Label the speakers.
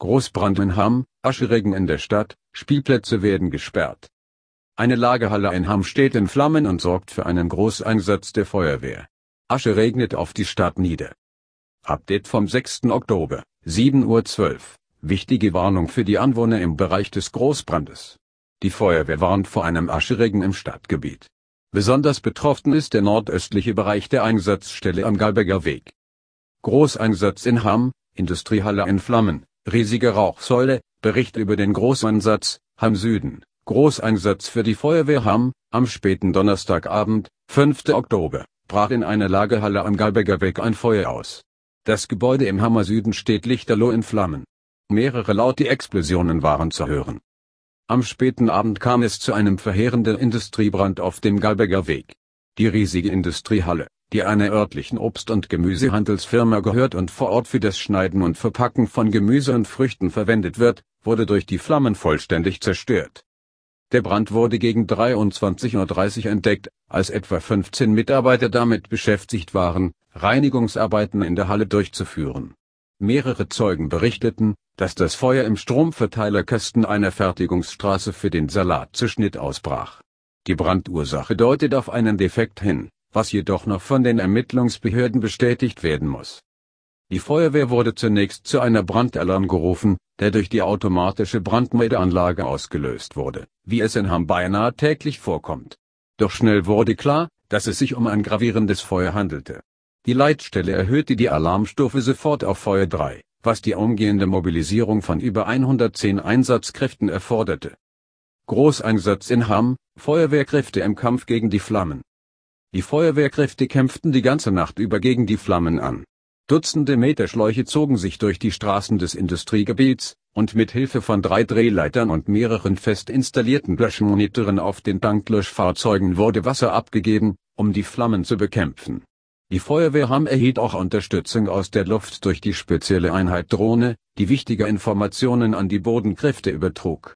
Speaker 1: Großbrand in Hamm, Ascheregen in der Stadt, Spielplätze werden gesperrt. Eine Lagerhalle in Hamm steht in Flammen und sorgt für einen Großeinsatz der Feuerwehr. Asche regnet auf die Stadt nieder. Update vom 6. Oktober, 7.12 Uhr. Wichtige Warnung für die Anwohner im Bereich des Großbrandes. Die Feuerwehr warnt vor einem Ascheregen im Stadtgebiet. Besonders betroffen ist der nordöstliche Bereich der Einsatzstelle am Galberger Weg. Großeinsatz in Hamm, Industriehalle in Flammen, riesige Rauchsäule, Bericht über den Großeinsatz, Hamm Süden, Großeinsatz für die Feuerwehr Hamm, am späten Donnerstagabend, 5. Oktober, brach in einer Lagerhalle am Galberger Weg ein Feuer aus. Das Gebäude im Hammer Süden steht lichterloh in Flammen. Mehrere laute Explosionen waren zu hören. Am späten Abend kam es zu einem verheerenden Industriebrand auf dem Galberger Weg. Die riesige Industriehalle, die einer örtlichen Obst- und Gemüsehandelsfirma gehört und vor Ort für das Schneiden und Verpacken von Gemüse und Früchten verwendet wird, wurde durch die Flammen vollständig zerstört. Der Brand wurde gegen 23.30 Uhr entdeckt, als etwa 15 Mitarbeiter damit beschäftigt waren, Reinigungsarbeiten in der Halle durchzuführen. Mehrere Zeugen berichteten, dass das Feuer im Stromverteilerkasten einer Fertigungsstraße für den Salatzuschnitt ausbrach die Brandursache deutet auf einen Defekt hin, was jedoch noch von den Ermittlungsbehörden bestätigt werden muss. Die Feuerwehr wurde zunächst zu einer Brandalarm gerufen, der durch die automatische Brandmeldeanlage ausgelöst wurde, wie es in Hamm beinahe täglich vorkommt. Doch schnell wurde klar, dass es sich um ein gravierendes Feuer handelte. Die Leitstelle erhöhte die Alarmstufe sofort auf Feuer 3, was die umgehende Mobilisierung von über 110 Einsatzkräften erforderte. Großeinsatz in Hamm, Feuerwehrkräfte im Kampf gegen die Flammen. Die Feuerwehrkräfte kämpften die ganze Nacht über gegen die Flammen an. Dutzende Meterschläuche zogen sich durch die Straßen des Industriegebiets, und mit Hilfe von drei Drehleitern und mehreren fest installierten Löschmonitoren auf den Tanklöschfahrzeugen wurde Wasser abgegeben, um die Flammen zu bekämpfen. Die Feuerwehrham erhielt auch Unterstützung aus der Luft durch die spezielle Einheit Drohne, die wichtige Informationen an die Bodenkräfte übertrug.